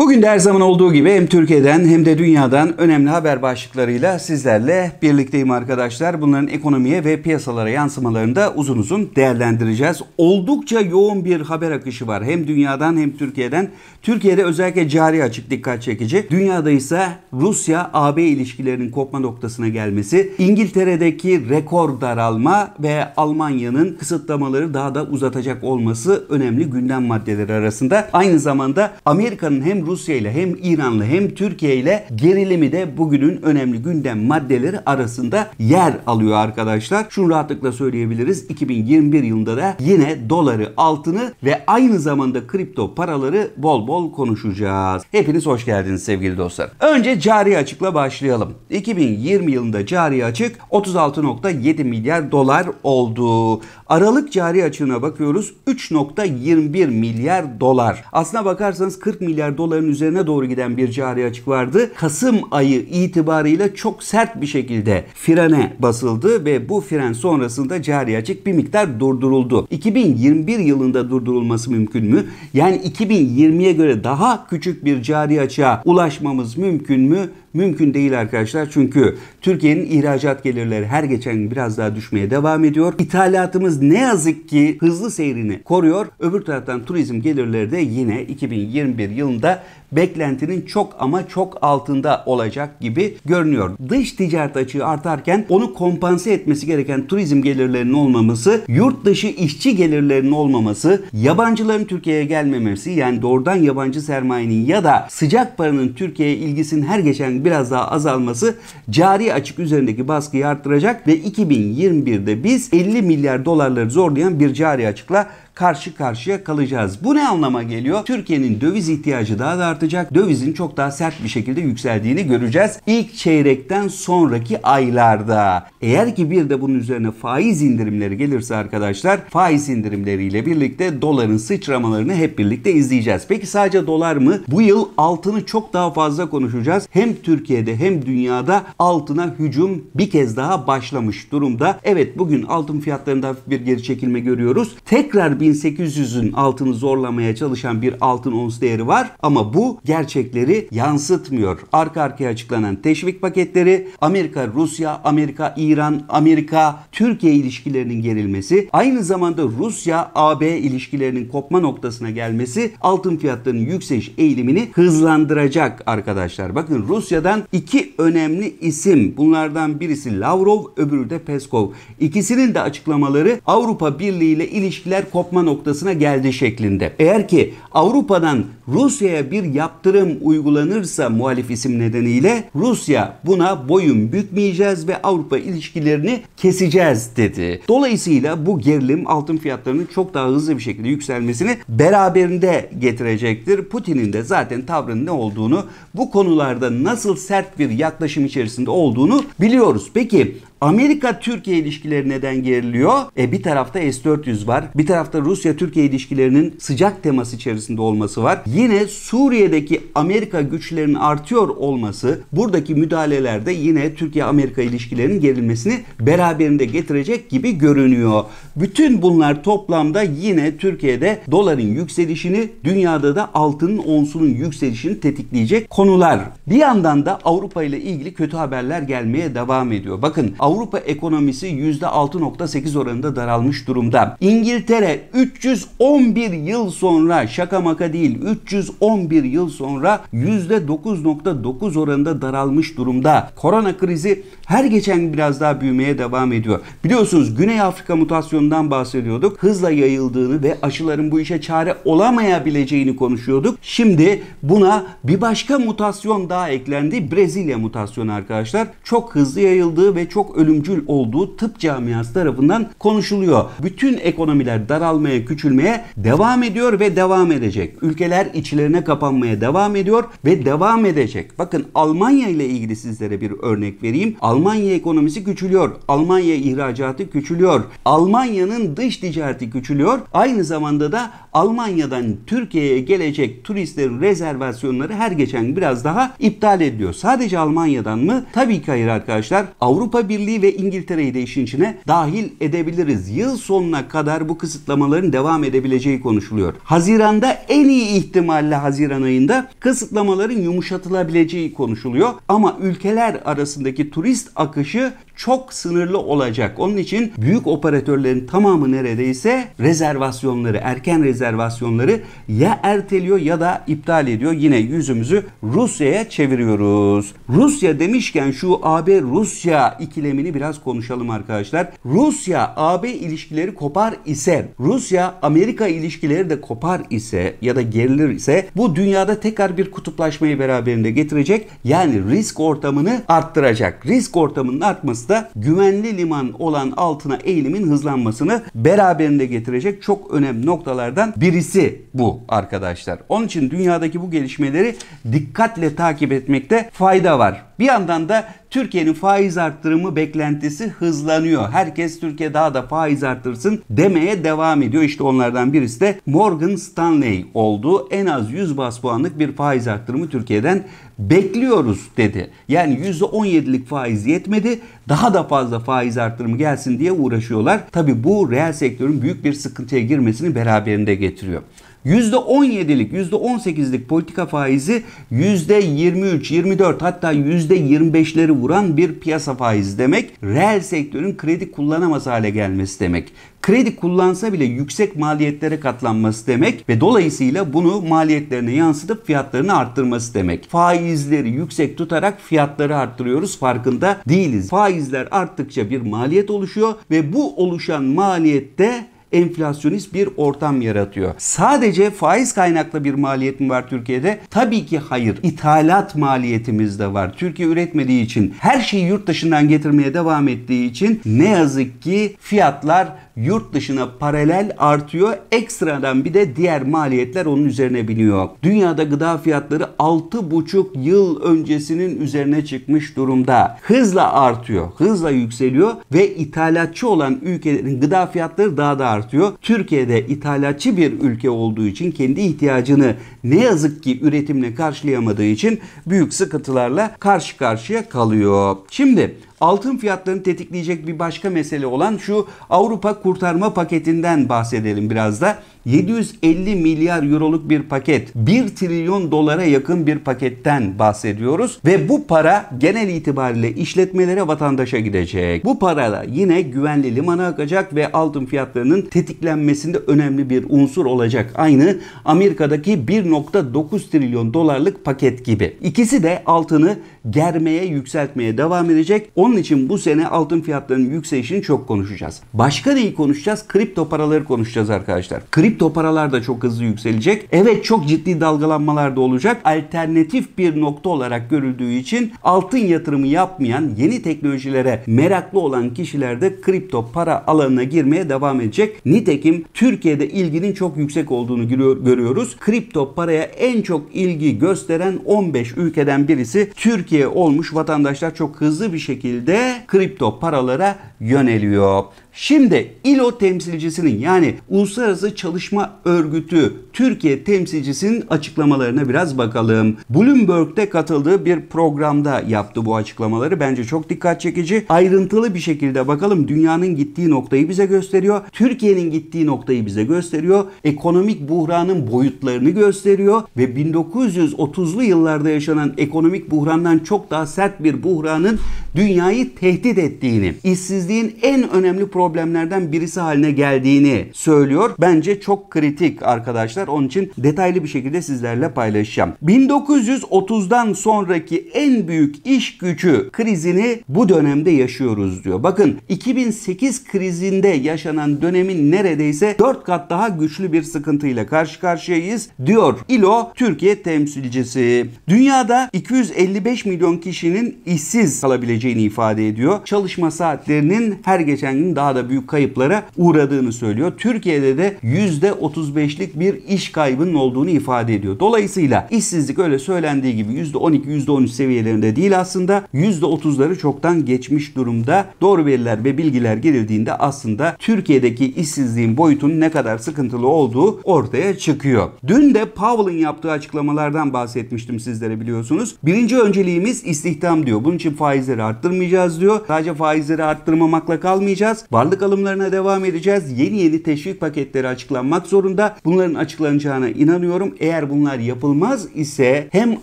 Bugün de her zaman olduğu gibi hem Türkiye'den hem de dünyadan önemli haber başlıklarıyla sizlerle birlikteyim arkadaşlar. Bunların ekonomiye ve piyasalara yansımalarını da uzun uzun değerlendireceğiz. Oldukça yoğun bir haber akışı var hem dünyadan hem Türkiye'den. Türkiye'de özellikle cari açık dikkat çekici. Dünyada ise Rusya-AB ilişkilerinin kopma noktasına gelmesi, İngiltere'deki rekor daralma ve Almanya'nın kısıtlamaları daha da uzatacak olması önemli gündem maddeleri arasında. Aynı zamanda Amerika'nın hem Rusya ile hem İranlı hem Türkiye ile gerilimi de bugünün önemli gündem maddeleri arasında yer alıyor arkadaşlar. Şunu rahatlıkla söyleyebiliriz. 2021 yılında da yine doları, altını ve aynı zamanda kripto paraları bol bol konuşacağız. Hepiniz hoş geldiniz sevgili dostlar. Önce cari açıkla başlayalım. 2020 yılında cari açık 36.7 milyar dolar oldu. Aralık cari açığına bakıyoruz 3.21 milyar dolar. Aslına bakarsanız 40 milyar doların üzerine doğru giden bir cari açık vardı. Kasım ayı itibarıyla çok sert bir şekilde frene basıldı ve bu fren sonrasında cari açık bir miktar durduruldu. 2021 yılında durdurulması mümkün mü? Yani 2020'ye göre daha küçük bir cari açığa ulaşmamız mümkün mü? mümkün değil arkadaşlar. Çünkü Türkiye'nin ihracat gelirleri her geçen gün biraz daha düşmeye devam ediyor. İthalatımız ne yazık ki hızlı seyrini koruyor. Öbür taraftan turizm gelirleri de yine 2021 yılında beklentinin çok ama çok altında olacak gibi görünüyor. Dış ticaret açığı artarken onu kompanse etmesi gereken turizm gelirlerinin olmaması, yurt dışı işçi gelirlerinin olmaması, yabancıların Türkiye'ye gelmemesi yani doğrudan yabancı sermayenin ya da sıcak paranın Türkiye'ye ilgisinin her geçen biraz daha azalması cari açık üzerindeki baskıyı arttıracak ve 2021'de biz 50 milyar dolarları zorlayan bir cari açıkla karşı karşıya kalacağız. Bu ne anlama geliyor? Türkiye'nin döviz ihtiyacı daha da artacak. Dövizin çok daha sert bir şekilde yükseldiğini göreceğiz. İlk çeyrekten sonraki aylarda. Eğer ki bir de bunun üzerine faiz indirimleri gelirse arkadaşlar faiz indirimleriyle birlikte doların sıçramalarını hep birlikte izleyeceğiz. Peki sadece dolar mı? Bu yıl altını çok daha fazla konuşacağız. Hem Türkiye'de hem dünyada altına hücum bir kez daha başlamış durumda. Evet bugün altın fiyatlarında hafif bir geri çekilme görüyoruz. Tekrar bir 1800'ün altını zorlamaya çalışan bir altın ons değeri var ama bu gerçekleri yansıtmıyor. Arka arkaya açıklanan teşvik paketleri Amerika Rusya, Amerika İran, Amerika Türkiye ilişkilerinin gerilmesi, aynı zamanda Rusya AB ilişkilerinin kopma noktasına gelmesi altın fiyatlarının yükseliş eğilimini hızlandıracak arkadaşlar. Bakın Rusya'dan iki önemli isim. Bunlardan birisi Lavrov, öbürü de Peskov. İkisinin de açıklamaları Avrupa Birliği ile ilişkiler kop kopma noktasına geldi şeklinde. Eğer ki Avrupa'dan Rusya'ya bir yaptırım uygulanırsa muhalif isim nedeniyle Rusya buna boyun bükmeyeceğiz ve Avrupa ilişkilerini keseceğiz dedi. Dolayısıyla bu gerilim altın fiyatlarının çok daha hızlı bir şekilde yükselmesini beraberinde getirecektir. Putin'in de zaten tavrının ne olduğunu bu konularda nasıl sert bir yaklaşım içerisinde olduğunu biliyoruz. Peki Amerika-Türkiye ilişkileri neden geriliyor? E bir tarafta S-400 var. Bir tarafta Rusya-Türkiye ilişkilerinin sıcak teması içerisinde olması var. Yine Suriye'deki Amerika güçlerinin artıyor olması buradaki müdahalelerde yine Türkiye-Amerika ilişkilerinin gerilmesini beraberinde getirecek gibi görünüyor. Bütün bunlar toplamda yine Türkiye'de doların yükselişini dünyada da altının onsunun yükselişini tetikleyecek konular. Bir yandan da Avrupa ile ilgili kötü haberler gelmeye devam ediyor. Bakın Avrupa ekonomisi %6.8 oranında daralmış durumda. İngiltere 311 yıl sonra şaka maka değil 311 yıl sonra %9.9 oranında daralmış durumda. Korona krizi her geçen biraz daha büyümeye devam ediyor. Biliyorsunuz Güney Afrika mutasyonundan bahsediyorduk. Hızla yayıldığını ve aşıların bu işe çare olamayabileceğini konuşuyorduk. Şimdi buna bir başka mutasyon daha eklendi. Brezilya mutasyonu arkadaşlar. Çok hızlı yayıldığı ve çok ölümcül olduğu tıp camiası tarafından konuşuluyor. Bütün ekonomiler daralmaya, küçülmeye devam ediyor ve devam edecek. Ülkeler içlerine kapanmaya devam ediyor ve devam edecek. Bakın Almanya ile ilgili sizlere bir örnek vereyim. Almanya ekonomisi küçülüyor. Almanya ihracatı küçülüyor. Almanya'nın dış ticareti küçülüyor. Aynı zamanda da Almanya'dan Türkiye'ye gelecek turistlerin rezervasyonları her geçen biraz daha iptal ediliyor. Sadece Almanya'dan mı? Tabii ki hayır arkadaşlar. Avrupa Birliği Birliği ve İngiltere'yi de işin içine dahil edebiliriz. Yıl sonuna kadar bu kısıtlamaların devam edebileceği konuşuluyor. Haziranda en iyi ihtimalle Haziran ayında kısıtlamaların yumuşatılabileceği konuşuluyor. Ama ülkeler arasındaki turist akışı çok sınırlı olacak. Onun için büyük operatörlerin tamamı neredeyse rezervasyonları, erken rezervasyonları ya erteliyor ya da iptal ediyor. Yine yüzümüzü Rusya'ya çeviriyoruz. Rusya demişken şu AB-Rusya ikilemini biraz konuşalım arkadaşlar. Rusya-AB ilişkileri kopar ise, Rusya-Amerika ilişkileri de kopar ise ya da gerilir ise bu dünyada tekrar bir kutuplaşmayı beraberinde getirecek. Yani risk ortamını arttıracak. Risk ortamının artması Kıbrıs'ta güvenli liman olan altına eğilimin hızlanmasını beraberinde getirecek çok önemli noktalardan birisi bu arkadaşlar. Onun için dünyadaki bu gelişmeleri dikkatle takip etmekte fayda var. Bir yandan da Türkiye'nin faiz arttırımı beklentisi hızlanıyor. Herkes Türkiye daha da faiz arttırsın demeye devam ediyor. İşte onlardan birisi de Morgan Stanley oldu. En az 100 bas puanlık bir faiz arttırımı Türkiye'den bekliyoruz dedi. Yani %17'lik faiz yetmedi. Daha da fazla faiz arttırımı gelsin diye uğraşıyorlar. Tabi bu reel sektörün büyük bir sıkıntıya girmesini beraberinde getiriyor. %17'lik, %18'lik politika faizi %23, 24 hatta %25'leri vuran bir piyasa faizi demek. Reel sektörün kredi kullanamaz hale gelmesi demek. Kredi kullansa bile yüksek maliyetlere katlanması demek ve dolayısıyla bunu maliyetlerine yansıtıp fiyatlarını arttırması demek. Faizleri yüksek tutarak fiyatları arttırıyoruz farkında değiliz. Faizler arttıkça bir maliyet oluşuyor ve bu oluşan maliyette enflasyonist bir ortam yaratıyor. Sadece faiz kaynaklı bir maliyet mi var Türkiye'de? Tabii ki hayır. İthalat maliyetimiz de var. Türkiye üretmediği için, her şeyi yurt dışından getirmeye devam ettiği için ne yazık ki fiyatlar yurt dışına paralel artıyor. Ekstradan bir de diğer maliyetler onun üzerine biniyor. Dünyada gıda fiyatları 6,5 yıl öncesinin üzerine çıkmış durumda. Hızla artıyor, hızla yükseliyor ve ithalatçı olan ülkelerin gıda fiyatları daha da artıyor çıkartıyor. Türkiye'de ithalatçı bir ülke olduğu için kendi ihtiyacını ne yazık ki üretimle karşılayamadığı için büyük sıkıntılarla karşı karşıya kalıyor. Şimdi altın fiyatlarını tetikleyecek bir başka mesele olan şu Avrupa kurtarma paketinden bahsedelim biraz da. 750 milyar euroluk bir paket, 1 trilyon dolara yakın bir paketten bahsediyoruz ve bu para genel itibariyle işletmelere vatandaşa gidecek. Bu para yine güvenli limana akacak ve altın fiyatlarının tetiklenmesinde önemli bir unsur olacak. Aynı Amerika'daki 1.9 trilyon dolarlık paket gibi. İkisi de altını germeye, yükseltmeye devam edecek. Onun için bu sene altın fiyatlarının yükselişini çok konuşacağız. Başka neyi konuşacağız? Kripto paraları konuşacağız arkadaşlar. Kripto kripto paralar da çok hızlı yükselecek. Evet çok ciddi dalgalanmalar da olacak. Alternatif bir nokta olarak görüldüğü için altın yatırımı yapmayan yeni teknolojilere meraklı olan kişiler de kripto para alanına girmeye devam edecek. Nitekim Türkiye'de ilginin çok yüksek olduğunu görüyoruz. Kripto paraya en çok ilgi gösteren 15 ülkeden birisi Türkiye olmuş. Vatandaşlar çok hızlı bir şekilde kripto paralara yöneliyor. Şimdi ILO temsilcisinin yani Uluslararası Çalışma Örgütü Türkiye temsilcisinin açıklamalarına biraz bakalım. Bloomberg'de katıldığı bir programda yaptı bu açıklamaları. Bence çok dikkat çekici. Ayrıntılı bir şekilde bakalım dünyanın gittiği noktayı bize gösteriyor. Türkiye'nin gittiği noktayı bize gösteriyor. Ekonomik buhranın boyutlarını gösteriyor ve 1930'lu yıllarda yaşanan ekonomik buhrandan çok daha sert bir buhranın dünyayı tehdit ettiğini, işsizlik işsizliğin en önemli problemlerden birisi haline geldiğini söylüyor. Bence çok kritik arkadaşlar. Onun için detaylı bir şekilde sizlerle paylaşacağım. 1930'dan sonraki en büyük iş gücü krizini bu dönemde yaşıyoruz diyor. Bakın 2008 krizinde yaşanan dönemin neredeyse 4 kat daha güçlü bir sıkıntıyla karşı karşıyayız diyor ILO Türkiye temsilcisi. Dünyada 255 milyon kişinin işsiz kalabileceğini ifade ediyor. Çalışma saatlerinin ülkenin her geçen gün daha da büyük kayıplara uğradığını söylüyor. Türkiye'de de %35'lik bir iş kaybının olduğunu ifade ediyor. Dolayısıyla işsizlik öyle söylendiği gibi %12, %13 seviyelerinde değil aslında %30'ları çoktan geçmiş durumda. Doğru veriler ve bilgiler girildiğinde aslında Türkiye'deki işsizliğin boyutunun ne kadar sıkıntılı olduğu ortaya çıkıyor. Dün de Powell'ın yaptığı açıklamalardan bahsetmiştim sizlere biliyorsunuz. Birinci önceliğimiz istihdam diyor. Bunun için faizleri arttırmayacağız diyor. Sadece faizleri arttırmam olmakla kalmayacağız. Varlık alımlarına devam edeceğiz. Yeni yeni teşvik paketleri açıklanmak zorunda. Bunların açıklanacağına inanıyorum. Eğer bunlar yapılmaz ise hem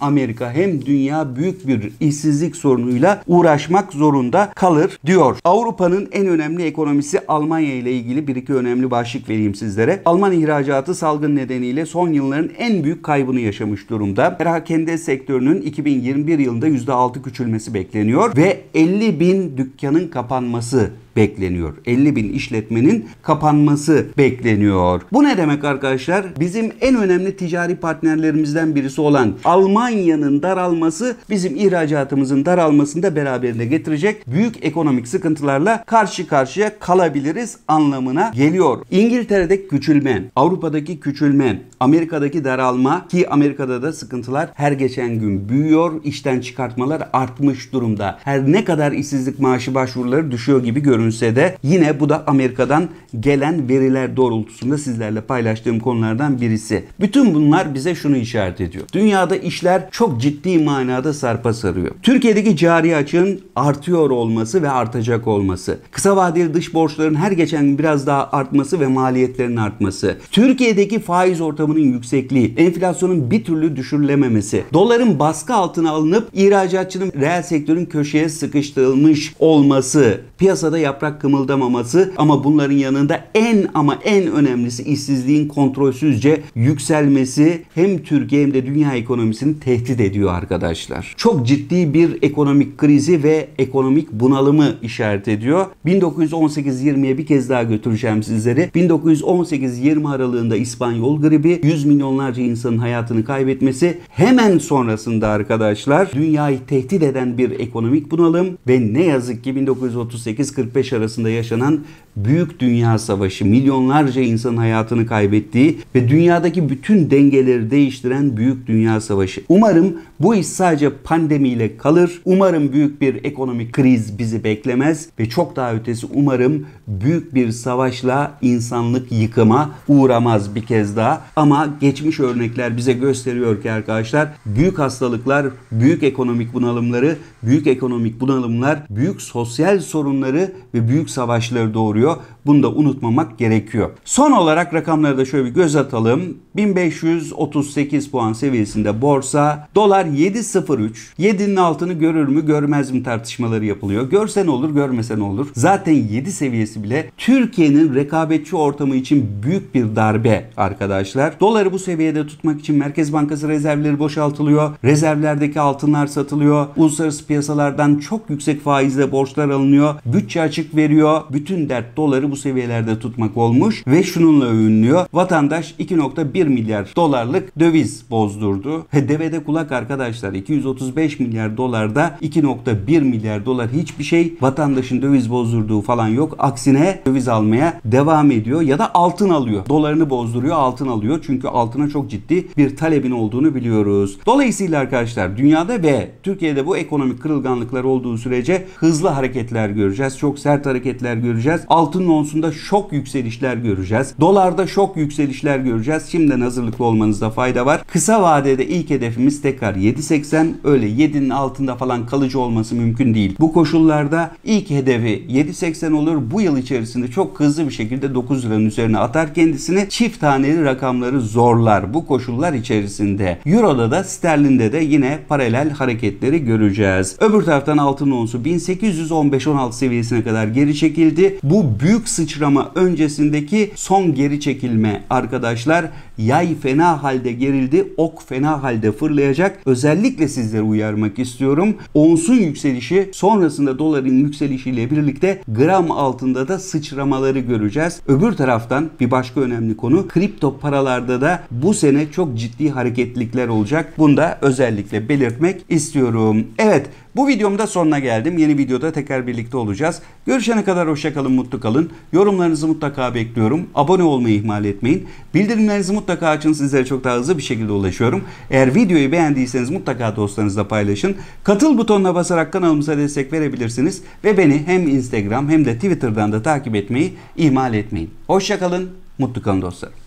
Amerika hem dünya büyük bir işsizlik sorunuyla uğraşmak zorunda kalır diyor. Avrupa'nın en önemli ekonomisi Almanya ile ilgili bir iki önemli başlık vereyim sizlere. Alman ihracatı salgın nedeniyle son yılların en büyük kaybını yaşamış durumda. Perakende sektörünün 2021 yılında %6 küçülmesi bekleniyor ve 50 bin dükkanın kapanması kapanması bekleniyor. 50 bin işletmenin kapanması bekleniyor. Bu ne demek arkadaşlar? Bizim en önemli ticari partnerlerimizden birisi olan Almanya'nın daralması bizim ihracatımızın daralmasını da beraberinde getirecek büyük ekonomik sıkıntılarla karşı karşıya kalabiliriz anlamına geliyor. İngiltere'deki küçülme, Avrupa'daki küçülme, Amerika'daki daralma ki Amerika'da da sıkıntılar her geçen gün büyüyor. İşten çıkartmalar artmış durumda. Her ne kadar işsizlik maaşı başvuruları düşüyor gibi görünse de yine bu da Amerika'dan gelen veriler doğrultusunda sizlerle paylaştığım konulardan birisi. Bütün bunlar bize şunu işaret ediyor. Dünyada işler çok ciddi manada sarpa sarıyor. Türkiye'deki cari açığın artıyor olması ve artacak olması. Kısa vadeli dış borçların her geçen gün biraz daha artması ve maliyetlerin artması. Türkiye'deki faiz ortamı oranının yüksekliği, enflasyonun bir türlü düşürülememesi, doların baskı altına alınıp ihracatçının reel sektörün köşeye sıkıştırılmış olması, piyasada yaprak kımıldamaması ama bunların yanında en ama en önemlisi işsizliğin kontrolsüzce yükselmesi hem Türkiye hem de dünya ekonomisini tehdit ediyor arkadaşlar. Çok ciddi bir ekonomik krizi ve ekonomik bunalımı işaret ediyor. 1918-20'ye bir kez daha götüreceğim sizleri. 1918-20 aralığında İspanyol gribi, yüz milyonlarca insanın hayatını kaybetmesi hemen sonrasında arkadaşlar dünyayı tehdit eden bir ekonomik bunalım ve ne yazık ki 1938-45 arasında yaşanan Büyük Dünya Savaşı milyonlarca insanın hayatını kaybettiği ve dünyadaki bütün dengeleri değiştiren Büyük Dünya Savaşı. Umarım bu iş sadece pandemiyle kalır. Umarım büyük bir ekonomik kriz bizi beklemez ve çok daha ötesi umarım büyük bir savaşla insanlık yıkıma uğramaz bir kez daha. Ama ama geçmiş örnekler bize gösteriyor ki arkadaşlar büyük hastalıklar, büyük ekonomik bunalımları, büyük ekonomik bunalımlar, büyük sosyal sorunları ve büyük savaşları doğuruyor. Bunu da unutmamak gerekiyor. Son olarak rakamları da şöyle bir göz atalım. 1538 puan seviyesinde borsa, dolar 7.03. 7'nin altını görür mü görmez mi tartışmaları yapılıyor. Görse ne olur görmese ne olur. Zaten 7 seviyesi bile Türkiye'nin rekabetçi ortamı için büyük bir darbe arkadaşlar. Doları bu seviyede tutmak için Merkez Bankası rezervleri boşaltılıyor. Rezervlerdeki altınlar satılıyor. Uluslararası piyasalardan çok yüksek faizle borçlar alınıyor. Bütçe açık veriyor. Bütün dert doları bu seviyelerde tutmak olmuş ve şununla övünüyor. Vatandaş 2.1 milyar dolarlık döviz bozdurdu. Devede kulak arkadaşlar 235 milyar dolarda 2.1 milyar dolar hiçbir şey vatandaşın döviz bozdurduğu falan yok. Aksine döviz almaya devam ediyor ya da altın alıyor. Dolarını bozduruyor altın alıyor. Çünkü altına çok ciddi bir talebin olduğunu biliyoruz. Dolayısıyla arkadaşlar dünyada ve Türkiye'de bu ekonomik kırılganlıklar olduğu sürece hızlı hareketler göreceğiz. Çok sert hareketler göreceğiz. Altın konusunda şok yükselişler göreceğiz. Dolarda şok yükselişler göreceğiz. Şimdiden hazırlıklı olmanızda fayda var. Kısa vadede ilk hedefimiz tekrar 7.80. Öyle 7'nin altında falan kalıcı olması mümkün değil. Bu koşullarda ilk hedefi 7.80 olur. Bu yıl içerisinde çok hızlı bir şekilde 9 liranın üzerine atar kendisini. Çift taneli rakamları zorlar. Bu koşullar içerisinde. Euro'da da sterlinde de yine paralel hareketleri göreceğiz. Öbür taraftan altın onsu 1815-16 seviyesine kadar geri çekildi. Bu büyük sıçrama öncesindeki son geri çekilme arkadaşlar Yay fena halde gerildi, ok fena halde fırlayacak. Özellikle sizleri uyarmak istiyorum. Onsun yükselişi sonrasında doların yükselişiyle birlikte gram altında da sıçramaları göreceğiz. Öbür taraftan bir başka önemli konu kripto paralarda da bu sene çok ciddi hareketlikler olacak. Bunu da özellikle belirtmek istiyorum. Evet bu videomda sonuna geldim. Yeni videoda tekrar birlikte olacağız. Görüşene kadar hoşçakalın, mutlu kalın. Yorumlarınızı mutlaka bekliyorum. Abone olmayı ihmal etmeyin. Bildirimlerinizi mutlaka mutlaka açın. Sizlere çok daha hızlı bir şekilde ulaşıyorum. Eğer videoyu beğendiyseniz mutlaka dostlarınızla paylaşın. Katıl butonuna basarak kanalımıza destek verebilirsiniz. Ve beni hem Instagram hem de Twitter'dan da takip etmeyi ihmal etmeyin. Hoşçakalın, mutlu kalın dostlarım.